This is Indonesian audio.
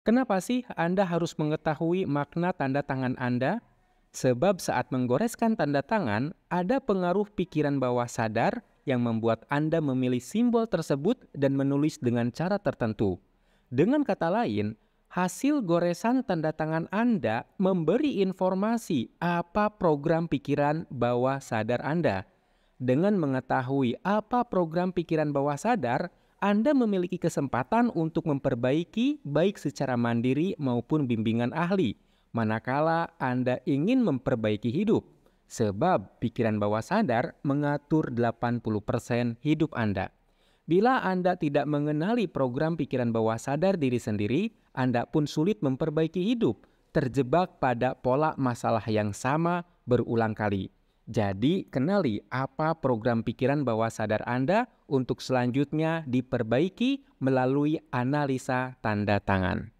Kenapa sih Anda harus mengetahui makna tanda tangan Anda? Sebab saat menggoreskan tanda tangan, ada pengaruh pikiran bawah sadar yang membuat Anda memilih simbol tersebut dan menulis dengan cara tertentu. Dengan kata lain, hasil goresan tanda tangan Anda memberi informasi apa program pikiran bawah sadar Anda. Dengan mengetahui apa program pikiran bawah sadar, anda memiliki kesempatan untuk memperbaiki baik secara mandiri maupun bimbingan ahli, manakala Anda ingin memperbaiki hidup. Sebab pikiran bawah sadar mengatur 80% hidup Anda. Bila Anda tidak mengenali program pikiran bawah sadar diri sendiri, Anda pun sulit memperbaiki hidup, terjebak pada pola masalah yang sama berulang kali. Jadi, kenali apa program pikiran bawah sadar Anda untuk selanjutnya diperbaiki melalui analisa tanda tangan.